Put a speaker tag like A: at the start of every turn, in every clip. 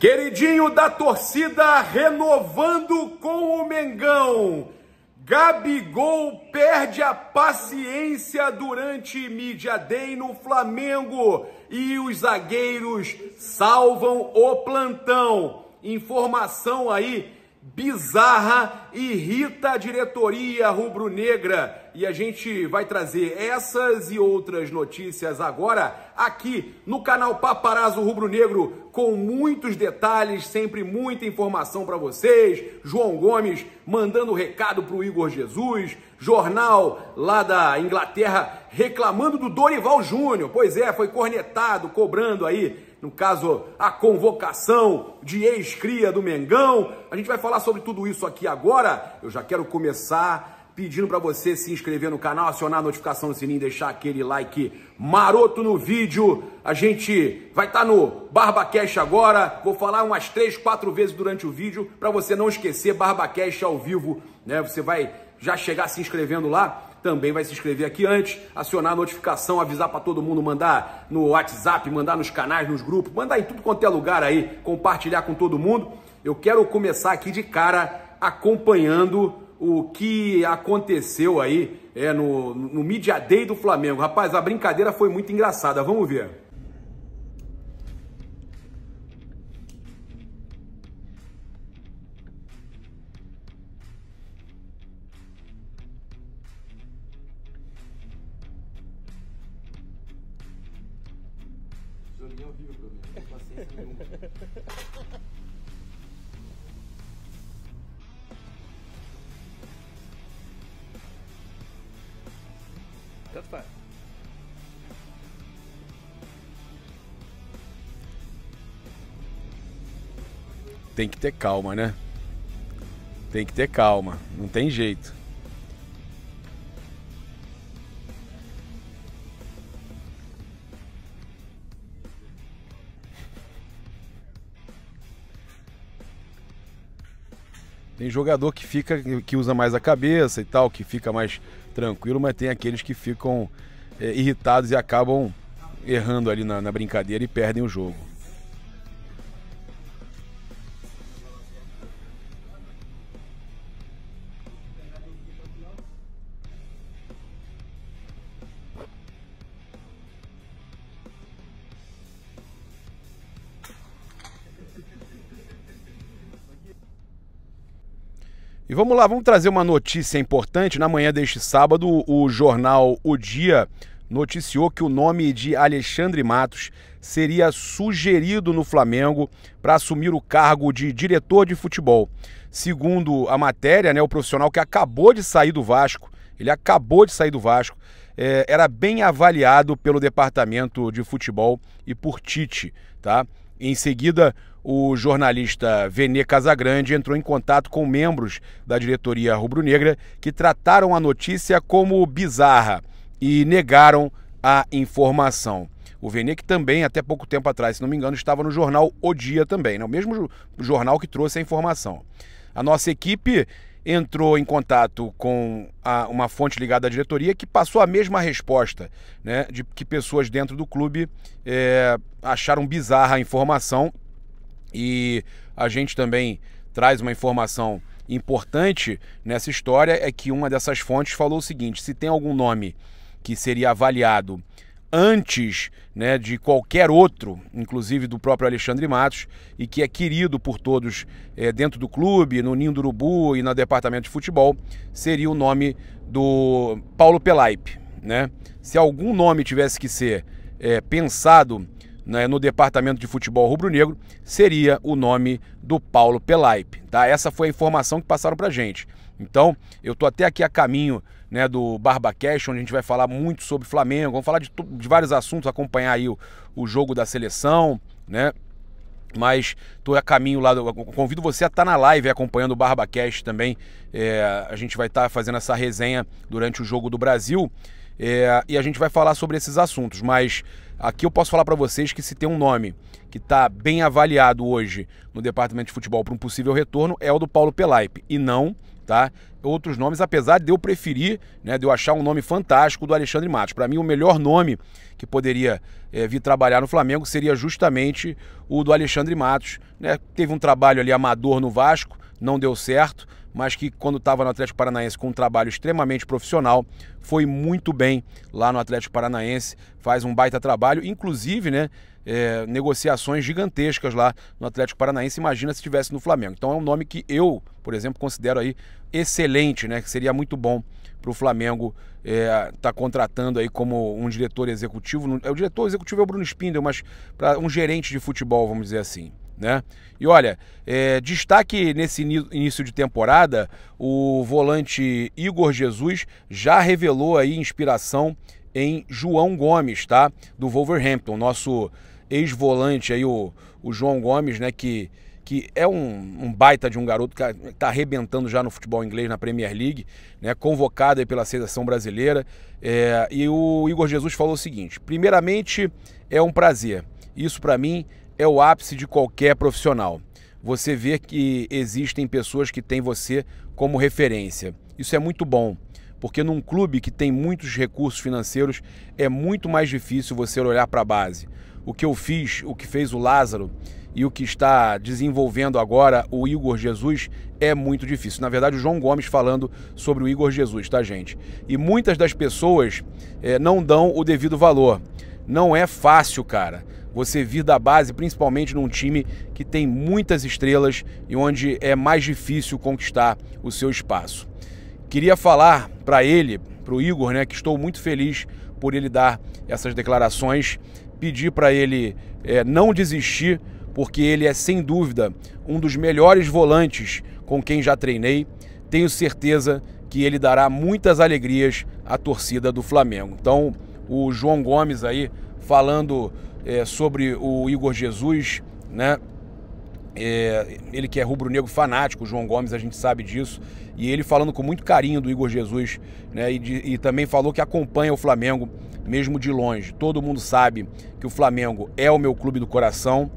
A: Queridinho da torcida, renovando com o Mengão. Gabigol perde a paciência durante mídia Day no Flamengo e os zagueiros salvam o plantão. Informação aí bizarra irrita a diretoria rubro-negra e a gente vai trazer essas e outras notícias agora aqui no canal Paparazzo Rubro Negro com muitos detalhes, sempre muita informação para vocês. João Gomes mandando recado para o Igor Jesus, jornal lá da Inglaterra reclamando do Dorival Júnior. Pois é, foi cornetado, cobrando aí no caso, a convocação de ex-cria do Mengão. A gente vai falar sobre tudo isso aqui agora. Eu já quero começar pedindo para você se inscrever no canal, acionar a notificação do sininho, deixar aquele like maroto no vídeo. A gente vai estar tá no BarbaCast agora. Vou falar umas três, quatro vezes durante o vídeo para você não esquecer BarbaCast ao vivo, né? Você vai já chegar se inscrevendo lá. Também vai se inscrever aqui antes, acionar a notificação, avisar para todo mundo, mandar no WhatsApp, mandar nos canais, nos grupos, mandar em tudo quanto é lugar aí, compartilhar com todo mundo. Eu quero começar aqui de cara acompanhando o que aconteceu aí é, no, no Media Day do Flamengo. Rapaz, a brincadeira foi muito engraçada. Vamos ver. Tem que ter calma, né? Tem que ter calma, não tem jeito. Tem jogador que fica que usa mais a cabeça e tal, que fica mais tranquilo, mas tem aqueles que ficam é, irritados e acabam errando ali na, na brincadeira e perdem o jogo. E vamos lá, vamos trazer uma notícia importante. Na manhã deste sábado, o jornal O Dia noticiou que o nome de Alexandre Matos seria sugerido no Flamengo para assumir o cargo de diretor de futebol. Segundo a matéria, né, o profissional que acabou de sair do Vasco, ele acabou de sair do Vasco, é, era bem avaliado pelo departamento de futebol e por Tite, tá? Em seguida, o jornalista Venê Casagrande entrou em contato com membros da diretoria rubro-negra que trataram a notícia como bizarra e negaram a informação. O Venê, que também, até pouco tempo atrás, se não me engano, estava no jornal O Dia também, né? o mesmo jornal que trouxe a informação. A nossa equipe entrou em contato com a, uma fonte ligada à diretoria que passou a mesma resposta, né? de que pessoas dentro do clube é, acharam bizarra a informação e a gente também traz uma informação importante nessa história é que uma dessas fontes falou o seguinte: se tem algum nome que seria avaliado antes né, de qualquer outro, inclusive do próprio Alexandre Matos, e que é querido por todos é, dentro do clube, no Ninho do Urubu e no departamento de futebol, seria o nome do Paulo Pelaipe. Né? Se algum nome tivesse que ser é, pensado né, no departamento de futebol rubro-negro seria o nome do Paulo Pelaipe. Tá? Essa foi a informação que passaram para gente. Então, eu estou até aqui a caminho né, do BarbaCast, onde a gente vai falar muito sobre Flamengo, vamos falar de, de vários assuntos, acompanhar aí o, o jogo da seleção, né? Mas estou a caminho lá, convido você a estar tá na live acompanhando o BarbaCast também. É, a gente vai estar tá fazendo essa resenha durante o Jogo do Brasil é, e a gente vai falar sobre esses assuntos. Mas Aqui eu posso falar para vocês que se tem um nome que está bem avaliado hoje no departamento de futebol para um possível retorno é o do Paulo Pelaipe e não tá? Outros nomes, apesar de eu preferir, né, de eu achar um nome fantástico do Alexandre Matos. Para mim, o melhor nome que poderia é, vir trabalhar no Flamengo seria justamente o do Alexandre Matos. Né? Teve um trabalho ali amador no Vasco, não deu certo mas que quando estava no Atlético Paranaense com um trabalho extremamente profissional, foi muito bem lá no Atlético Paranaense, faz um baita trabalho, inclusive, né? É, negociações gigantescas lá no Atlético Paranaense, imagina se estivesse no Flamengo. Então é um nome que eu, por exemplo, considero aí excelente, né? Que seria muito bom para o Flamengo estar é, tá contratando aí como um diretor executivo. É, o diretor executivo é o Bruno Spindel, mas para um gerente de futebol, vamos dizer assim. Né? E olha, é, destaque nesse início de temporada, o volante Igor Jesus já revelou aí inspiração em João Gomes, tá? Do Wolverhampton, nosso ex-volante aí, o, o João Gomes, né? Que, que é um, um baita de um garoto que está arrebentando já no futebol inglês, na Premier League, né? Convocado aí pela seleção brasileira. É, e o Igor Jesus falou o seguinte: primeiramente, é um prazer. Isso para mim é o ápice de qualquer profissional. Você vê que existem pessoas que têm você como referência. Isso é muito bom, porque num clube que tem muitos recursos financeiros é muito mais difícil você olhar para a base. O que eu fiz, o que fez o Lázaro e o que está desenvolvendo agora o Igor Jesus é muito difícil. Na verdade, o João Gomes falando sobre o Igor Jesus, tá, gente? E muitas das pessoas é, não dão o devido valor. Não é fácil, cara você vir da base, principalmente num time que tem muitas estrelas e onde é mais difícil conquistar o seu espaço. Queria falar para ele, para o Igor, né, que estou muito feliz por ele dar essas declarações, pedir para ele é, não desistir, porque ele é sem dúvida um dos melhores volantes com quem já treinei. Tenho certeza que ele dará muitas alegrias à torcida do Flamengo. Então, o João Gomes aí falando é, sobre o Igor Jesus, né? É, ele que é rubro-negro fanático, João Gomes, a gente sabe disso, e ele falando com muito carinho do Igor Jesus, né, e, de, e, também falou que acompanha o Flamengo mesmo de longe. Todo mundo sabe que o Flamengo é o meu clube do coração,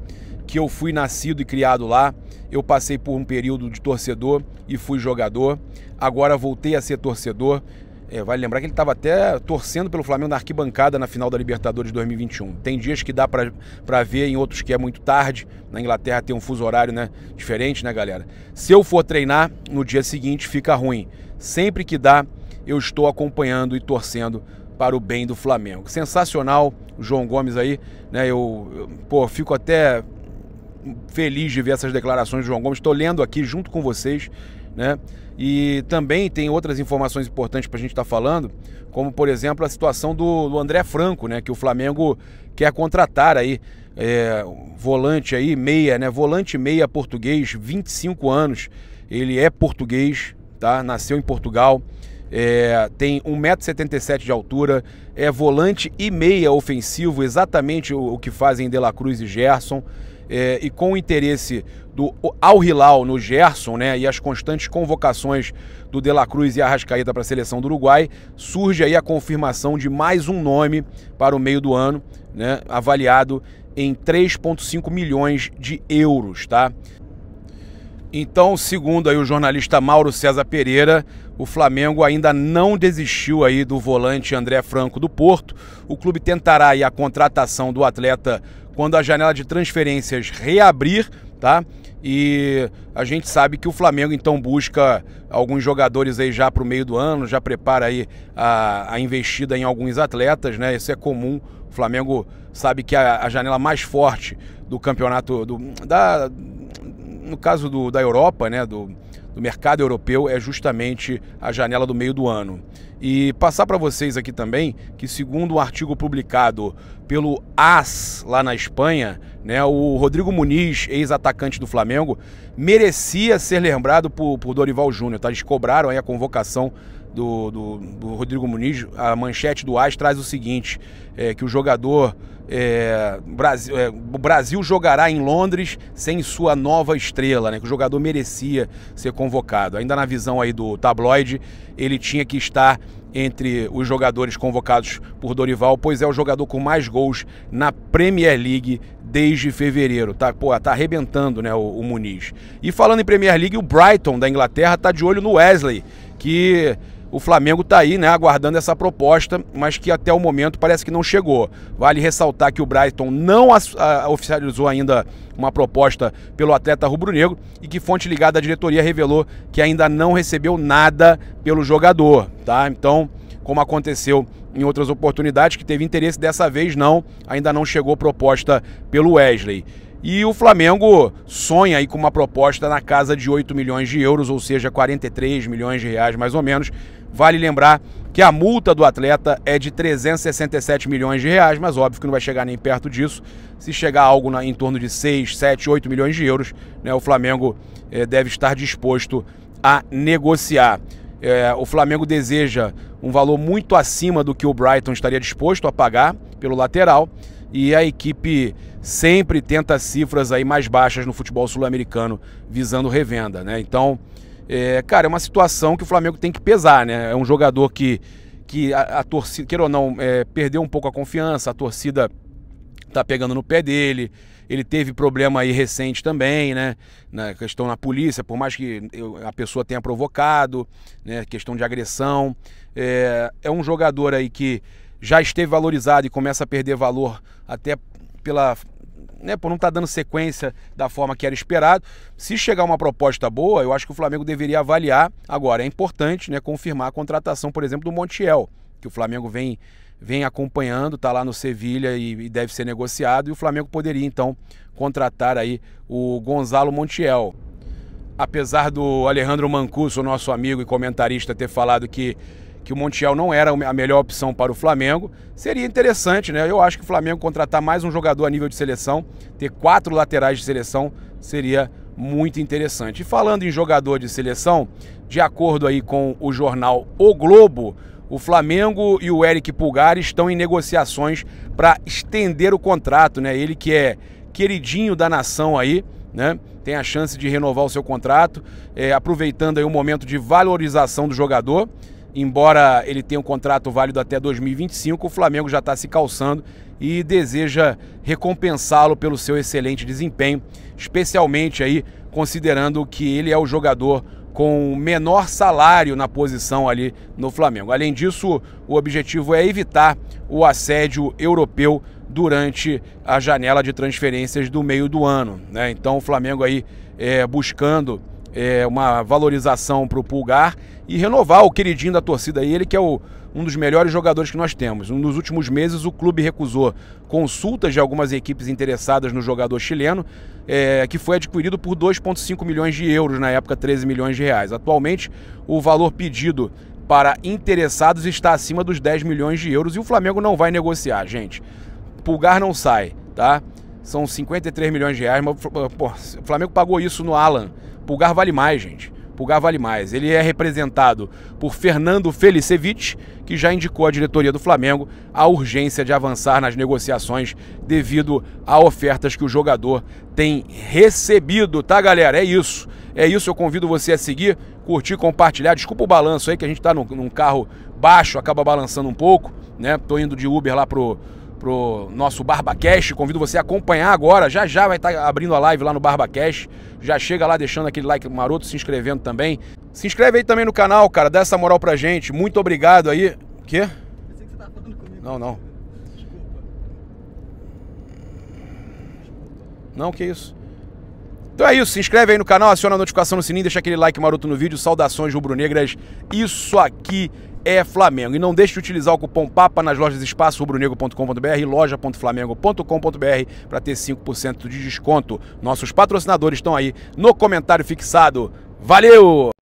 A: que eu fui nascido e criado lá, eu passei por um período de torcedor e fui jogador, agora voltei a ser torcedor, é, vale lembrar que ele estava até torcendo pelo Flamengo na arquibancada na final da Libertadores 2021. Tem dias que dá para ver, em outros que é muito tarde. Na Inglaterra tem um fuso horário né, diferente, né, galera? Se eu for treinar, no dia seguinte fica ruim. Sempre que dá, eu estou acompanhando e torcendo para o bem do Flamengo. Sensacional o João Gomes aí, né? Eu, eu pô, fico até feliz de ver essas declarações do João Gomes. Estou lendo aqui junto com vocês. Né? E também tem outras informações importantes para a gente estar tá falando, como por exemplo a situação do, do, André Franco, né? Que o Flamengo quer contratar aí é, volante aí meia, né? Volante meia português, 25 anos. Ele é português, tá? Nasceu em Portugal. É, tem 1,77m de altura, é volante e meia ofensivo, exatamente o, o que fazem De La Cruz e Gerson é, e com o interesse do Al Hilal no Gerson né, e as constantes convocações do De La Cruz e Arrascaeta para a seleção do Uruguai, surge aí a confirmação de mais um nome para o meio do ano, né, avaliado em 3,5 milhões de euros. Tá? Então, segundo aí o jornalista Mauro César Pereira, o Flamengo ainda não desistiu aí do volante André Franco do Porto. O clube tentará aí a contratação do atleta quando a janela de transferências reabrir, tá? E a gente sabe que o Flamengo então busca alguns jogadores aí já para o meio do ano, já prepara aí a, a, investida em alguns atletas, né? Isso é comum. O Flamengo sabe que a, a janela mais forte do campeonato do, da, no caso do, da Europa, né? Do, do mercado europeu é justamente a janela do meio do ano e passar para vocês aqui também que, segundo o um artigo publicado pelo AS lá na Espanha, né, o Rodrigo Muniz, ex-atacante do Flamengo, merecia ser lembrado por, por Dorival Júnior. Tá? Eles cobraram aí a convocação do, do, do, Rodrigo Muniz, a manchete do AS traz o seguinte: é, que o jogador. É, Brasil, é, o Brasil jogará em Londres sem sua nova estrela, né? Que o jogador merecia ser convocado. Ainda na visão aí do tabloide, ele tinha que estar entre os jogadores convocados por Dorival, pois é o jogador com mais gols na Premier League desde fevereiro. Tá, pô, tá arrebentando, né, o, o Muniz. E falando em Premier League, o Brighton da Inglaterra tá de olho no Wesley, que o Flamengo está aí, né, aguardando essa proposta, mas que até o momento parece que não chegou. Vale ressaltar que o Brighton não oficializou ainda uma proposta pelo atleta rubro-negro e que fonte ligada à diretoria revelou que ainda não recebeu nada pelo jogador, tá? Então, como aconteceu em outras oportunidades que teve interesse, dessa vez não, ainda não chegou proposta pelo Wesley. E o Flamengo sonha aí com uma proposta na casa de 8 milhões de euros, ou seja, 43 milhões de reais mais ou menos, Vale lembrar que a multa do atleta é de 367 milhões de reais, mas óbvio que não vai chegar nem perto disso. Se chegar algo na, em torno de 6, 7, 8 milhões de euros, né, o Flamengo eh, deve estar disposto a negociar. É, o Flamengo deseja um valor muito acima do que o Brighton estaria disposto a pagar pelo lateral e a equipe sempre tenta cifras aí mais baixas no futebol sul-americano visando revenda, né? Então é, cara, é uma situação que o Flamengo tem que pesar, né? É um jogador que, que a, a torcida, queira ou não, é, perdeu um pouco a confiança, a torcida tá pegando no pé dele. Ele teve problema aí recente também, né? Na questão na polícia, por mais que a pessoa tenha provocado, né? Questão de agressão. É, é um jogador aí que já esteve valorizado e começa a perder valor até pela né, por não estar tá dando sequência da forma que era esperado. Se chegar uma proposta boa, eu acho que o Flamengo deveria avaliar. Agora, é importante né, confirmar a contratação, por exemplo, do Montiel, que o Flamengo vem vem acompanhando, está lá no Sevilha e, e, deve ser negociado. E o Flamengo poderia então contratar aí o Gonzalo Montiel. Apesar do Alejandro Mancuso, nosso amigo e comentarista, ter falado que que o Montiel não era a melhor opção para o Flamengo, seria interessante, né? Eu acho que o Flamengo contratar mais um jogador a nível de seleção, ter quatro laterais de seleção, seria muito interessante. E falando em jogador de seleção, de acordo aí com o jornal O Globo, o Flamengo e o Eric Pulgar estão em negociações para estender o contrato, né? Ele que é queridinho da nação aí, né? Tem a chance de renovar o seu contrato, é, aproveitando aí o momento de valorização do jogador. Embora ele tenha um contrato válido até 2025, o Flamengo já está se calçando e deseja recompensá-lo pelo seu excelente desempenho, especialmente aí considerando que ele é o jogador com menor salário na posição ali no Flamengo. Além disso, o objetivo é evitar o assédio europeu durante a janela de transferências do meio do ano. Né? Então o Flamengo aí é, buscando é, uma valorização para o Pulgar e renovar o queridinho da torcida, ele que é o, um dos melhores jogadores que nós temos. Nos últimos meses, o clube recusou consultas de algumas equipes interessadas no jogador chileno, é, que foi adquirido por 2,5 milhões de euros, na época 13 milhões de reais. Atualmente, o valor pedido para interessados está acima dos 10 milhões de euros e o Flamengo não vai negociar, gente. Pulgar não sai, tá? São 53 milhões de reais, mas pô, o Flamengo pagou isso no Alan. Pulgar vale mais, gente. Pulgar vale mais. Ele é representado por Fernando Felicevich, que já indicou à diretoria do Flamengo a urgência de avançar nas negociações devido a ofertas que o jogador tem recebido, tá, galera? É isso. É isso, eu convido você a seguir, curtir, compartilhar. Desculpa o balanço aí, que a gente está num, num, carro baixo, acaba balançando um pouco, né? Tô indo de Uber lá pro, pro nosso BarbaCast. Convido você a acompanhar agora. Já já vai estar abrindo a live lá no BarbaCast. Já chega lá deixando aquele like maroto, se inscrevendo também. Se inscreve aí também no canal, cara. Dá essa moral pra gente. Muito obrigado aí. O quê? Pensei que você tava falando comigo. Não, não. Desculpa. Não, que isso. Então é isso, se inscreve aí no canal, aciona a notificação no sininho, deixa aquele like maroto no vídeo. Saudações rubro-negras. Isso aqui é Flamengo. E não deixe de utilizar o cupom PAPA nas lojas espaço rubronegro.com.br e loja.flamengo.com.br para ter 5% de desconto. Nossos patrocinadores estão aí no comentário fixado. Valeu!